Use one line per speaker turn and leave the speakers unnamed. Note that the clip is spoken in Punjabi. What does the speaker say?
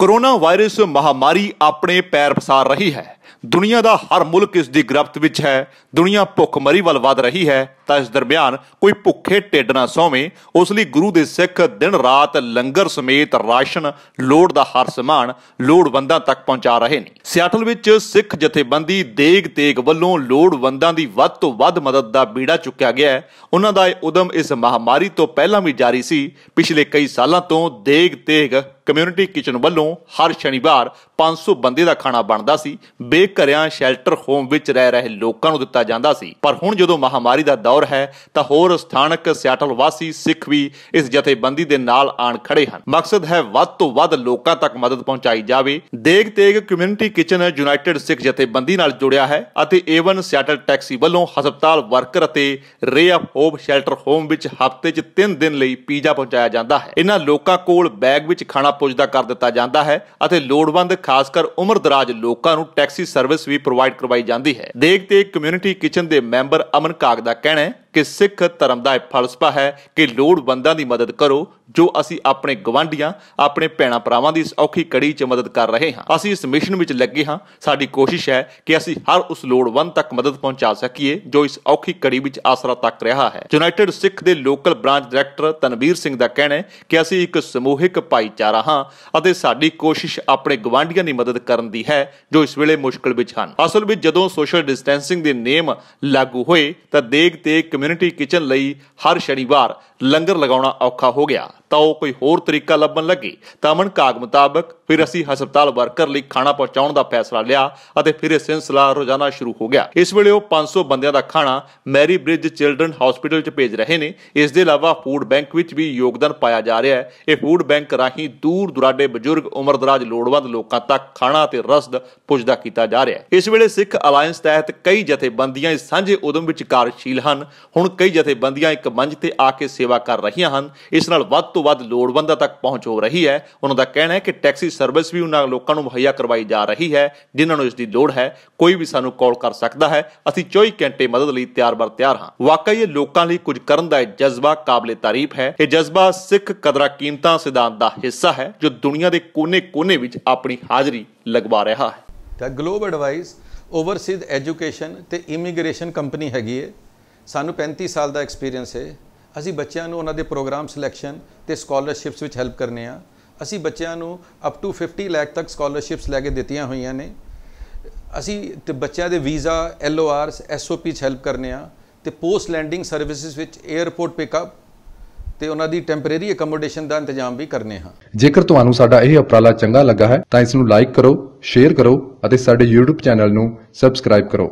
ਕੋਰੋਨਾ ਵਾਇਰਸ ਮਹਾਮਾਰੀ ਆਪਣੇ ਪੈਰ ਪਸਾਰ ਰਹੀ ਹੈ ਦੁਨੀਆ ਦਾ ਹਰ ਮੁਲਕ ਇਸ ਦੀ ਗ੍ਰਫਤ ਵਿੱਚ ਹੈ ਦੁਨੀਆ ਭੁੱਖਮਰੀ ਵੱਲ ਵਧ ਰਹੀ ਹੈ ਤਾਂ ਇਸ ਦਰਮਿਆਨ ਕੋਈ ਭੁੱਖੇ ਢਿੱਡ ਨਾ ਸੌਵੇਂ ਉਸ ਲਈ ਗੁਰੂ ਦੇ ਸਿੱਖ ਦਿਨ ਰਾਤ ਲੰਗਰ ਸਮੇਤ ਰਾਸ਼ਨ ਲੋੜ ਦਾ ਹਰ ਸਮਾਨ ਲੋੜਵੰਦਾਂ ਤੱਕ ਪਹੁੰਚਾ ਰਹੇ ਨੇ ਸਿਆਟਲ ਵਿੱਚ ਸਿੱਖ ਜਥੇਬੰਦੀ ਦੇਗ ਤੇਗ ਵੱਲੋਂ ਲੋੜਵੰਦਾਂ ਦੀ ਵੱਧ ਤੋਂ ਵੱਧ ਮਦਦ ਦਾ ਬੀੜਾ ਚੁੱਕਿਆ ਗਿਆ ਹੈ ਉਹਨਾਂ ਦਾ ਇਹ ਉਦਮ ਇਸ ਮਹਾਮਾਰੀ ਤੋਂ ਪਹਿਲਾਂ ਵੀ ਜਾਰੀ ਸੀ ਪਿਛਲੇ ਕਈ ਸਾਲਾਂ ਤੋਂ ਦੇਗ ਤੇਗ ਕਮਿਊਨਿਟੀ ਕਿਚਨ ਵੱਲੋਂ ਹਰ ਸ਼ਨੀਵਾਰ 500 ਬੰਦੇ ਦਾ ਖਾਣਾ ਬਣਦਾ ਸੀ ਹਰੇਕ ਘਰਿਆਂ ਸ਼ੈਲਟਰ ਹੋਮ ਵਿੱਚ ਰਹਿ ਰਹੇ ਲੋਕਾਂ ਨੂੰ ਦਿੱਤਾ ਜਾਂਦਾ ਸੀ ਪਰ ਹੁਣ ਜਦੋਂ ਮਹਾਮਾਰੀ ਦਾ ਦੌਰ ਹੈ ਤਾਂ ਹੋਰ ਸਥਾਨਕ ਸਿਆਟਲ ਵਾਸੀ ਸਿੱਖ ਵੀ ਇਸ ਜਥੇਬੰਦੀ ਦੇ ਨਾਲ ਆਣ ਖੜੇ ਹਨ ਮਕਸਦ ਹੈ ਵੱਧ ਤੋਂ ਵੱਧ ਲੋਕਾਂ ਤੱਕ ਮਦਦ ਪਹੁੰਚਾਈ ਜਾਵੇ Degh Tegh community kitchen United Sikh ਜਥੇਬੰਦੀ ਨਾਲ ਜੁੜਿਆ ਹੈ ਅਤੇ ਏਵਨ ਸਿਆਟਲ ਟੈਕਸੀ ਵੱਲੋਂ ਹਸਪਤਾਲ ਵਰਕਰ ਅਤੇ ਰੇ ਆਫ ਹੋਪ ਸ਼ੈਲਟਰ ਹੋਮ ਵਿੱਚ ਹਫ਼ਤੇ 'ਚ 3 ਦਿਨ ਲਈ ਪੀਜ਼ਾ ਪਹੁੰਚਾਇਆ ਜਾਂਦਾ ਹੈ ਇਹਨਾਂ ਲੋਕਾਂ ਕੋਲ ਬੈਗ ਵਿੱਚ ਖਾਣਾ ਪੁੱਜਦਾ ਕਰ ਦਿੱਤਾ ਜਾਂਦਾ ਹੈ ਅਤੇ ਲੋੜਵੰਦ ਖਾਸ ਕਰ ਉਮਰਦਰਾਜ ਲੋਕਾਂ ਨੂੰ ਟੈਕਸੀ ਸਰਵਿਸ ਵੀ ਪ੍ਰੋਵਾਈਡ ਕਰਵਾਈ ਜਾਂਦੀ ਹੈ ਦੇਖਦੇ ਕਮਿਊਨਿਟੀ ਕਿਚਨ ਦੇ ਮੈਂਬਰ ਅਮਨ ਕਾਗ ਦਾ ਕਹਿਣਾ ਹੈ ਕਿ ਸਿੱਖ ਧਰਮ ਦਾ ਇਹ ਫਲਸਫਾ ਹੈ ਕਿ ਲੋੜਵੰਦਾਂ ਦੀ ਮਦਦ ਕਰੋ ਜੋ ਅਸੀਂ ਆਪਣੇ ਗਵਾਂਢੀਆਂ ਆਪਣੇ ਭੈਣਾ ਭਰਾਵਾਂ ਦੀ ਇਸ ਔਖੀ ਕੜੀ 'ਚ ਮਦਦ ਕਰ ਰਹੇ ਹਾਂ ਅਸੀਂ ਇਸ ਮਿਸ਼ਨ ਵਿੱਚ ਲੱਗੇ ਹਾਂ ਸਾਡੀ ਕੋਸ਼ਿਸ਼ ਹੈ ਕਿ ਅਸੀਂ ਹਰ ਉਸ ਲੋੜਵੰਦ ਤੱਕ ਮਦਦ ਪਹੁੰਚਾ ਸਕੀਏ ਜੋ ਇਸ ਔਖੀ ਕੜੀ ਵਿੱਚ ਆਸਰਾ ਤੱਕ ਰਿਹਾ ਹੈ ਯੂਨਾਈਟਿਡ ਸਿੱਖ ਦੇ local branch director Tanveer Singh ਦਾ ਕਹਿਣਾ ਹੈ ਕਿ ਅਸੀਂ ਇੱਕ ਸਮੂਹਿਕ ਭਾਈਚਾਰਾ ਹਾਂ ਅਤੇ ਸਾਡੀ ਕੋਸ਼ਿਸ਼ ਆਪਣੇ ਗਵਾਂਢੀਆਂ ਦੀ ਮਦਦ ਕਰਨ ਦੀ ਹੈ ਜੋ ਇਸ ਵੇਲੇ ਮੁਸ਼ਕਲ ਵਿੱਚ ਹਨ ਅਸਲ ਵਿੱਚ ਜਦੋਂ ਸੋਸ਼ਲ ਡਿਸਟੈਂਸਿੰਗ ਦੇ ਨਿਯਮ ਲਾਗੂ ਹੋਏ ਤਾਂ ਦੇਖਤੇ ਤੇ ਕਮਿਊਨਿਟੀ ਕਿਚਨ ਲਈ ਹਰ ਸ਼ਨੀਵਾਰ ਲੰਗਰ ਲਗਾਉਣਾ ਔਖਾ ਹੋ ਗਿਆ ਤਾਂ ਉਹ ਕੋਈ ਹੋਰ ਤਰੀਕਾ ਲੱਭਣ ਲੱਗੇ ਤਾਂ ਮਨ ਕਾਗ ਮੁਤਾਬਕ ਫਿਰ ਅਸੀਂ ਹਸਪਤਾਲ ਵਰਕਰ ਲਈ ਖਾਣਾ ਪਹੁੰਚਾਉਣ ਦਾ ਫੈਸਲਾ ਲਿਆ ਅਤੇ ਫਿਰ ਇਹ ਸਿਲਸਿਲਾ ਰੋਜ਼ਾਨਾ ਸ਼ੁਰੂ ਹੋ ਗਿਆ ਇਸ ਵੇਲੇ ਉਹ 500 ਬੰਦਿਆਂ ਦਾ ਖਾਣਾ ਮੈਰੀ ਬ੍ਰਿਜ ਚਿਲਡਰਨ ਹਸਪੀਟਲ 'ਚ ਭੇਜ ਰਹੇ ਨੇ ਇਸ ਦੇ ਇਲਾਵਾ ਫੂਡ ਬੈਂਕ ਵਿੱਚ ਵੀ ਯੋਗਦਾਨ ਪਾਇਆ ਜਾ ਰਿਹਾ ਹੈ ਇਹ ਫੂਡ ਬੈਂਕ ਰਾਹੀਂ ਦੂਰ ਦੁਰਾਡੇ ਬਜ਼ੁਰਗ ਉਮਰਦਰਾਜ ਲੋੜਵੰਦ ਲੋਕਾਂ ਤੱਕ ਖਾਣਾ ਤੇ ਰਸਦ ਪੁੱਜਦਾ ਕੀਤਾ ਜਾ ਰਿਹਾ ਹੈ ਇਸ ਵੇਲੇ ਸਿੱਖ ਅਲਾਈਅੰਸ ਤਹਿਤ ਕਈ ਜਥੇਬੰਦੀਆਂ ਇਸ ਸਾਂਝੇ ਉਦਮ ਵਿੱਚ ਕਾਰਜਸ਼ੀਲ ਹਨ ਹੁਣ ਕਈ ਜਥੇਬੰਦੀਆਂ ਇੱਕ ਮੰਚ ਤੇ ਆ ਕੇ ਸੇਵਾ ਕਰ ਰਹੀਆਂ ਹਨ ਇਸ ਨਾਲ ਵੱਧ ਤੋਂ ਵੱਧ ਲੋੜਵੰਦਾਂ ਤੱਕ ਪਹੁੰਚ ਹੋ ਰਹੀ ਹੈ ਉਹਨਾਂ ਦਾ ਕਹਿਣਾ ਹੈ ਕਿ ਟੈਕਸੀ ਸਰਵਿਸ ਵੀ ਉਹਨਾਂ ਲੋਕਾਂ ਨੂੰ ਮੁਹੱਈਆ ਕਰਵਾਈ ਜਾ ਰਹੀ ਹੈ ਜਿਨ੍ਹਾਂ ਨੂੰ ਇਸ ਦੀ ਲੋੜ ਹੈ ਕੋਈ ਵੀ ਸਾਨੂੰ ਕਾਲ ਕਰ ਸਕਦਾ ਹੈ ਅਸੀਂ 24 ਘੰਟੇ ਮਦਦ ਲਈ ਤਿਆਰ-ਬਰ ਤਿਆਰ ਹਾਂ ਵਾਕਈ ਇਹ ਲੋਕਾਂ ਲਈ ਕੁਝ ਕਰਨ ਦਾ ਜਜ਼ਬਾ ਕਾਬਲੇ ਤਾਰੀਫ ਹੈ ਇਹ ਜਜ਼ਬਾ ਸਿੱਖ ਕਦਰਾਂ ਕੀਮਤਾਂ ਸਿਧਾਂਤ ਦਾ ਹਿੱਸਾ ਹੈ ਜੋ ਦੁਨੀਆ ਦੇ ਕੋਨੇ-ਕੋਨੇ ਵਿੱਚ ਆਪਣੀ ਹਾਜ਼ਰੀ ਲਗਵਾ ਰਿਹਾ ਹੈ
ਤਾਂ ਗਲੋਬ ਐਡਵਾਈਸ ਓਵਰਸੀਜ਼ ਐਜੂਕੇਸ਼ਨ ਤੇ ਇਮੀਗ੍ਰੇਸ਼ਨ ਕੰਪਨੀ ਹੈਗੀ ਹੈ ਸਾਨੂੰ 35 ਸਾਲ ਦਾ ਐਕਸਪੀਰੀਅੰਸ ਹੈ ਅਸੀਂ ਬੱਚਿਆਂ ਨੂੰ ਉਹਨਾਂ ਦੇ ਪ੍ਰੋਗਰਾਮ ਸਿਲੈਕਸ਼ਨ ਤੇ ਸਕਾਲਰਸ਼ਿਪਸ ਵਿੱਚ ਹੈਲਪ ਕਰਨੇ ਆ ਅਸੀਂ ਬੱਚਿਆਂ ਨੂੰ ਅਪ ਟੂ 50 ਲੱਖ ਤੱਕ ਸਕਾਲਰਸ਼ਿਪਸ ਲੈ ਕੇ ਦਿੱਤੀਆਂ ਹੋਈਆਂ ਨੇ ਅਸੀਂ ਤੇ ਬੱਚਿਆਂ ਦੇ visa L O Rs S O P ਚ ਹੈਲਪ ਕਰਨੇ ਆ ਤੇ ਪੋਸਟ ਲੈਂਡਿੰਗ ਸਰਵਿਸਿਜ਼ ਵਿੱਚ 에ਅਰਪੋਰਟ ਪਿਕਅਪ ਤੇ ਉਹਨਾਂ ਦੀ ਟੈਂਪਰੇਰੀ ਅਕਮੋਡੇਸ਼ਨ ਦਾ ਇੰਤਜ਼ਾਮ ਵੀ ਕਰਨੇ ਹਾਂ ਜੇਕਰ ਤੁਹਾਨੂੰ ਸਾਡਾ ਇਹ ਉਪਰਾਲਾ ਚੰਗਾ ਲੱਗਾ ਹੈ ਤਾਂ ਇਸ ਨੂੰ ਲਾਈਕ ਕਰੋ ਸ਼ੇਅਰ ਕਰੋ ਅਤੇ ਸਾਡੇ YouTube ਚੈਨਲ ਨੂੰ ਸਬਸਕ੍ਰਾਈਬ ਕਰੋ